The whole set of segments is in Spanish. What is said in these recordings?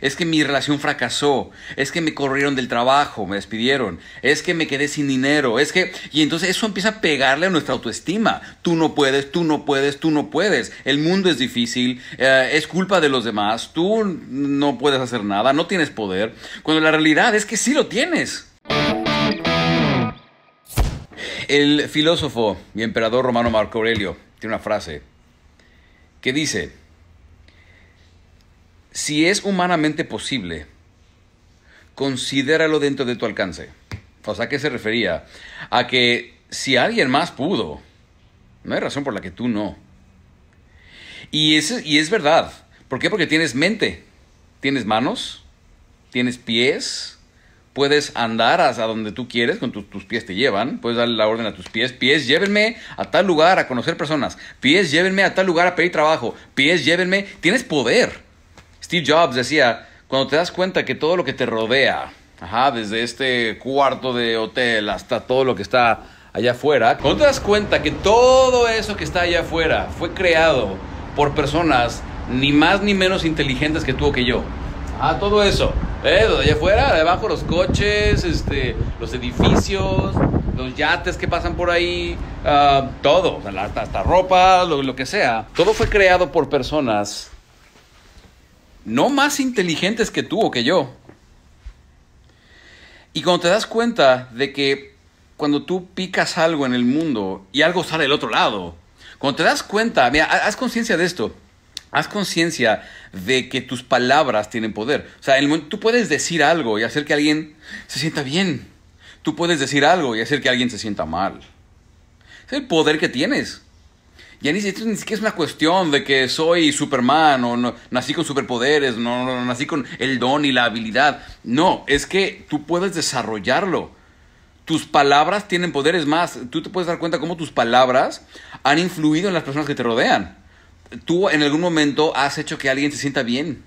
es que mi relación fracasó, es que me corrieron del trabajo, me despidieron, es que me quedé sin dinero, es que... Y entonces eso empieza a pegarle a nuestra autoestima. Tú no puedes, tú no puedes, tú no puedes. El mundo es difícil, eh, es culpa de los demás, tú no puedes hacer nada, no tienes poder, cuando la realidad es que sí lo tienes. El filósofo y emperador romano Marco Aurelio tiene una frase que dice, si es humanamente posible, considéralo dentro de tu alcance. O sea, ¿a qué se refería? A que si alguien más pudo, no hay razón por la que tú no. Y es, y es verdad. ¿Por qué? Porque tienes mente, tienes manos, tienes pies, puedes andar hasta donde tú quieres, con tus pies te llevan, puedes darle la orden a tus pies, pies llévenme a tal lugar a conocer personas, pies llévenme a tal lugar a pedir trabajo, pies llévenme, tienes poder. Steve Jobs decía, cuando te das cuenta que todo lo que te rodea, desde este cuarto de hotel hasta todo lo que está allá afuera, cuando te das cuenta que todo eso que está allá afuera fue creado por personas ni más ni menos inteligentes que tú o que yo. Ah, todo eso. Eh, allá afuera, debajo los coches, este, los edificios, los yates que pasan por ahí, ah, todo, hasta, ropa, lo que sea. Todo fue creado por personas no más inteligentes que tú o que yo. Y cuando te das cuenta de que cuando tú picas algo en el mundo y algo sale del otro lado, cuando te das cuenta, mira, haz conciencia de esto. Haz conciencia de que tus palabras tienen poder. O sea, tú puedes decir algo y hacer que alguien se sienta bien. Tú puedes decir algo y hacer que alguien se sienta mal. Es el poder que tienes. Ya ni, ni siquiera es una cuestión de que soy Superman o nací con superpoderes, no, no, nací con el don y la habilidad. No, es que tú puedes desarrollarlo. Tus palabras tienen poderes más. Tú te puedes dar cuenta cómo tus palabras han influido en las personas que te rodean. Tú en algún momento has hecho que alguien se sienta bien.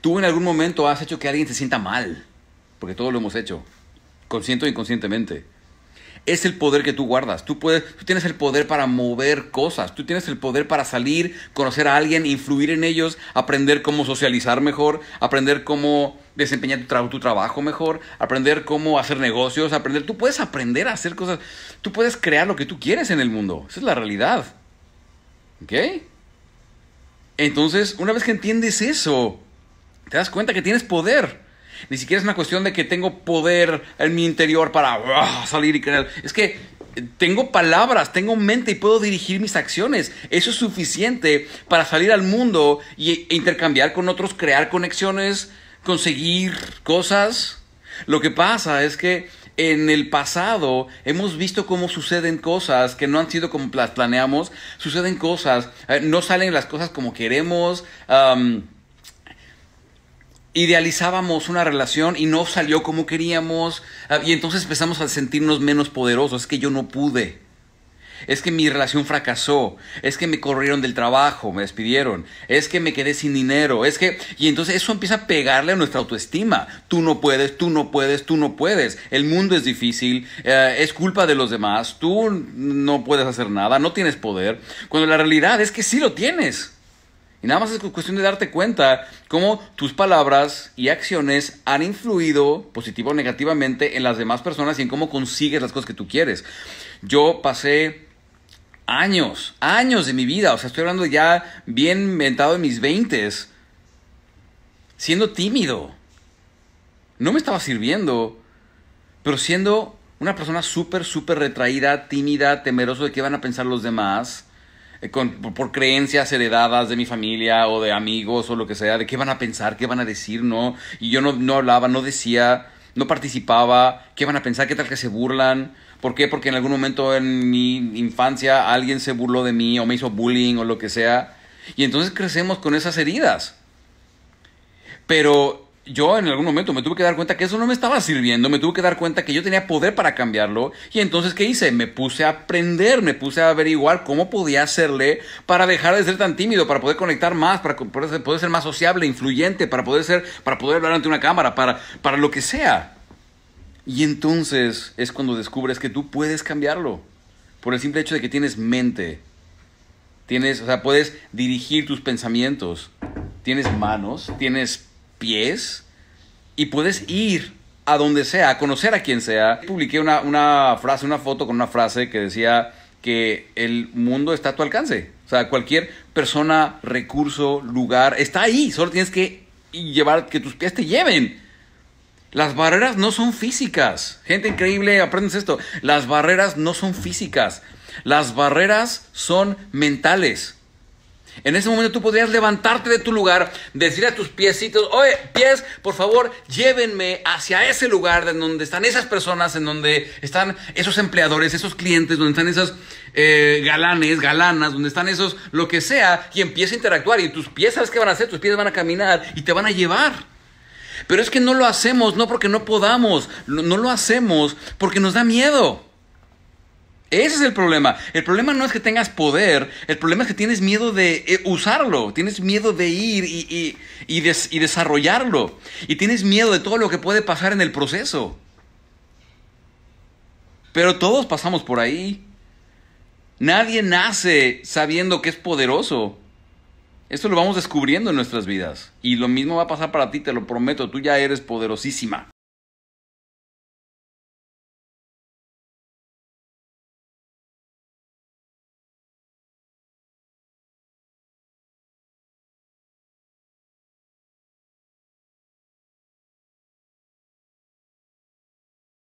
Tú en algún momento has hecho que alguien se sienta mal. Porque todos lo hemos hecho, consciente o inconscientemente es el poder que tú guardas. Tú, puedes, tienes el poder para mover cosas, tú tienes el poder para salir, conocer a alguien, influir en ellos, aprender cómo socializar mejor, aprender cómo desempeñar tu, trabajo mejor, aprender cómo hacer negocios, aprender. Tú puedes aprender a hacer cosas, tú puedes crear lo que tú quieres en el mundo. Esa es la realidad. ¿Ok? Entonces, una vez que entiendes eso, te das cuenta que tienes poder. Ni siquiera es una cuestión de que tengo poder en mi interior para ah, salir y crear. Es que tengo palabras, tengo mente y puedo dirigir mis acciones. Eso es suficiente para salir al mundo e intercambiar con otros, crear conexiones, conseguir cosas. Lo que pasa es que en el pasado hemos visto cómo suceden cosas que no han sido como las planeamos, suceden cosas, eh, no salen las cosas como queremos idealizábamos una relación y no salió como queríamos ah, y entonces empezamos a sentirnos menos poderosos, es que yo no pude. Es que mi relación fracasó, es que me corrieron del trabajo, me despidieron, es que me quedé sin dinero, es que... Y entonces eso empieza a pegarle a nuestra autoestima. Tú no puedes, tú no puedes, tú no puedes. El mundo es difícil, eh, es culpa de los demás, tú no puedes hacer nada, no tienes poder, cuando la realidad es que sí lo tienes. Y nada más es cuestión de darte cuenta cómo tus palabras y acciones han influido positivo o negativamente en las demás personas y en cómo consigues las cosas que tú quieres. Yo pasé años, años de mi vida, o sea, estoy hablando ya bien inventado en mis veintes, siendo tímido. No me estaba sirviendo, pero siendo una persona súper, súper retraída, tímida, temeroso de qué van a pensar los demás eh, por creencias heredadas de mi familia o de amigos o lo que sea, de qué van a pensar, qué van a decir, ¿no? Y yo no, no hablaba, no decía, no participaba, qué van a pensar, qué tal que se burlan. ¿Por qué? Porque en algún momento en mi infancia alguien se burló de mí o me hizo bullying o lo que sea. Y entonces crecemos con esas heridas. Pero yo en algún momento me tuve que dar cuenta que eso no me estaba sirviendo, me tuve que dar cuenta que yo tenía poder para cambiarlo y entonces ¿qué hice? Me puse a aprender, me puse a averiguar cómo podía hacerle para dejar de ser tan tímido, para poder conectar más, para poder ser, más sociable, influyente, para poder ser, para poder hablar ante una cámara, para, para lo que sea. Y entonces es cuando descubres que tú puedes cambiarlo por el simple hecho de que tienes mente. Tienes, o sea, puedes dirigir tus pensamientos. Tienes manos, tienes pies y puedes ir a donde sea, a conocer a quien sea. Publiqué una, una frase, una foto con una frase que decía que el mundo está a tu alcance. O sea, cualquier persona, recurso, lugar, está ahí. Solo tienes que llevar, que tus pies te lleven. Las barreras no son físicas. Gente increíble, aprendes esto. Las barreras no son físicas. Las barreras son mentales. En ese momento tú podrías levantarte de tu lugar, decir a tus piecitos, oye, pies, por favor, llévenme hacia ese lugar en donde están esas personas, en donde están esos empleadores, esos clientes, donde están esos eh, galanes, galanas, donde están esos, lo que sea, y empieza a interactuar. Y tus pies, ¿sabes qué van a hacer? Tus pies van a caminar y te van a llevar. Pero es que no lo hacemos, no porque no podamos, no lo hacemos porque nos da miedo. Ese es el problema. El problema no es que tengas poder, el problema es que tienes miedo de eh, usarlo, tienes miedo de ir y, y desarrollarlo, y tienes miedo de todo lo que puede pasar en el proceso. Pero todos pasamos por ahí. Nadie nace sabiendo que es poderoso. Esto lo vamos descubriendo en nuestras vidas. Y lo mismo va a pasar para ti, te lo prometo. Tú ya eres poderosísima.